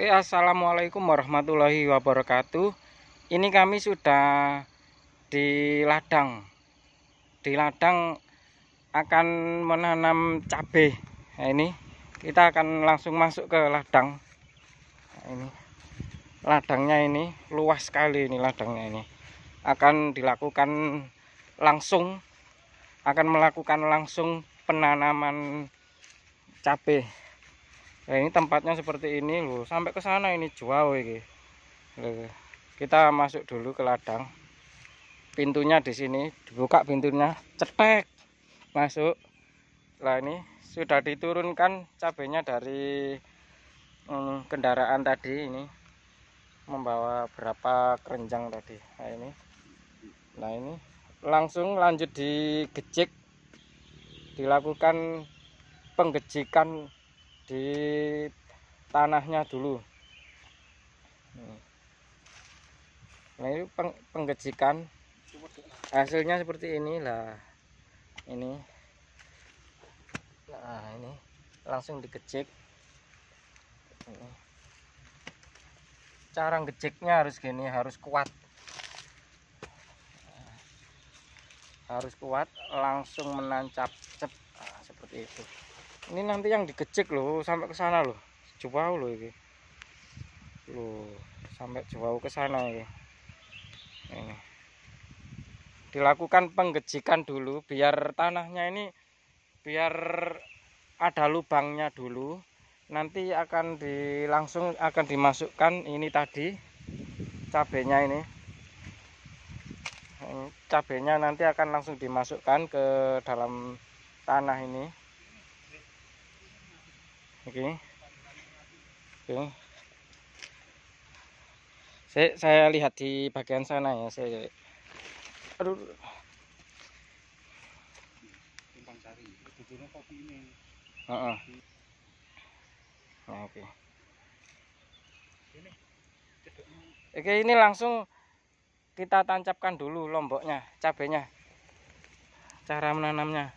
Oke, assalamualaikum warahmatullahi wabarakatuh. Ini kami sudah di ladang. Di ladang akan menanam cabai. Nah, ini kita akan langsung masuk ke ladang. Nah, ini ladangnya ini luas sekali ini ladangnya ini. Akan dilakukan langsung akan melakukan langsung penanaman cabai ya ini tempatnya seperti ini loh sampai ke sana ini jual, ini kita masuk dulu ke ladang pintunya di sini dibuka pintunya cetek masuk lah ini sudah diturunkan cabenya dari hmm, kendaraan tadi ini membawa berapa kerenjang tadi nah ini nah ini langsung lanjut digecek dilakukan penggejikan di tanahnya dulu hmm. nah ini peng penggejikan hasilnya seperti inilah ini nah ini langsung digecek cara ngeceknya harus gini harus kuat harus kuat langsung menancap cep nah, seperti itu ini nanti yang digecek loh sampai ke sana loh jauh loh ini loh sampai jauh ke sana ini ini dilakukan penggejikan dulu biar tanahnya ini biar ada lubangnya dulu nanti akan di langsung akan dimasukkan ini tadi cabenya ini cabenya nanti akan langsung dimasukkan ke dalam tanah ini oke oke saya saya lihat di bagian sana ya saya aduh timpang cari. kopi ini uh nah, oke okay. oke ini langsung kita tancapkan dulu lomboknya cabenya cara menanamnya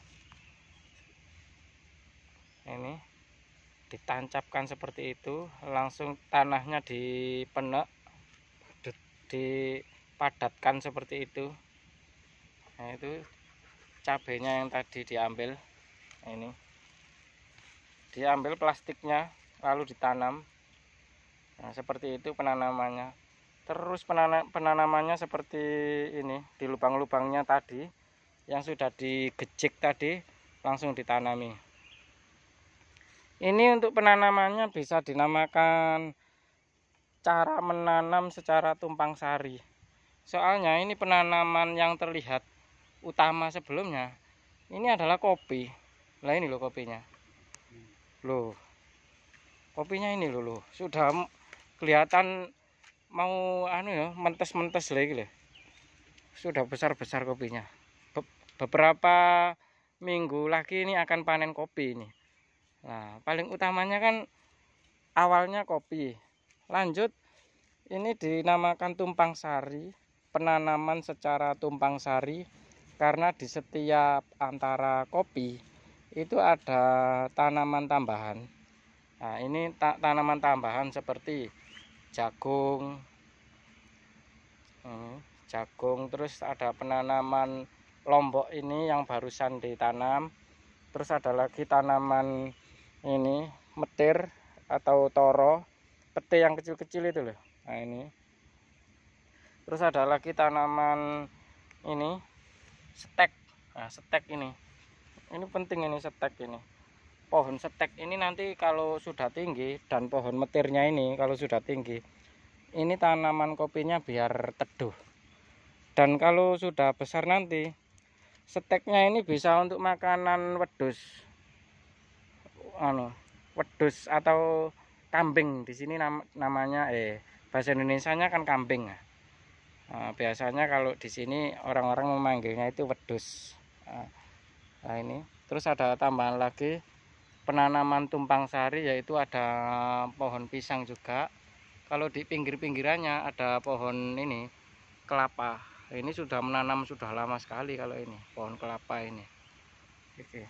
ini ditancapkan seperti itu langsung tanahnya dipenek dipadatkan seperti itu nah itu cabenya yang tadi diambil nah, ini diambil plastiknya lalu ditanam nah, seperti itu penanamannya terus penanam penanamannya seperti ini di lubang-lubangnya tadi yang sudah digejek tadi langsung ditanami ini untuk penanamannya bisa dinamakan cara menanam secara tumpang sari. Soalnya ini penanaman yang terlihat utama sebelumnya. Ini adalah kopi. Nah ini loh kopinya. Loh. Kopinya ini loh, loh. sudah kelihatan mau anu ya, mentes-mentes lagi loh. Sudah besar-besar kopinya. Be beberapa minggu lagi ini akan panen kopi ini. Nah, paling utamanya kan awalnya kopi. Lanjut ini dinamakan tumpang sari, penanaman secara tumpang sari karena di setiap antara kopi itu ada tanaman tambahan. Nah, ini ta tanaman tambahan seperti jagung. Hmm, jagung terus ada penanaman lombok ini yang barusan ditanam. Terus ada lagi tanaman ini metir atau toro pete yang kecil-kecil itu loh nah ini terus ada lagi tanaman ini setek nah setek ini ini penting ini setek ini pohon setek ini nanti kalau sudah tinggi dan pohon metirnya ini kalau sudah tinggi ini tanaman kopinya biar teduh dan kalau sudah besar nanti seteknya ini bisa untuk makanan wedus anu wedus atau kambing di sini nam, namanya eh bahasa Indonesia-nya kan kambing nah, biasanya kalau di sini orang-orang memanggilnya itu wedus eh, nah ini terus ada tambahan lagi penanaman tumpang sari yaitu ada pohon pisang juga kalau di pinggir-pinggirannya ada pohon ini kelapa ini sudah menanam sudah lama sekali kalau ini pohon kelapa ini oke okay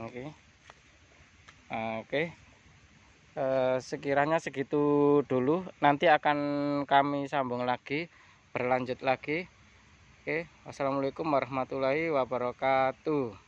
oke okay. Ah, oke okay. Uh, eh, sekiranya segitu dulu nanti akan kami sambung lagi berlanjut lagi oke okay. assalamualaikum warahmatullahi wabarakatuh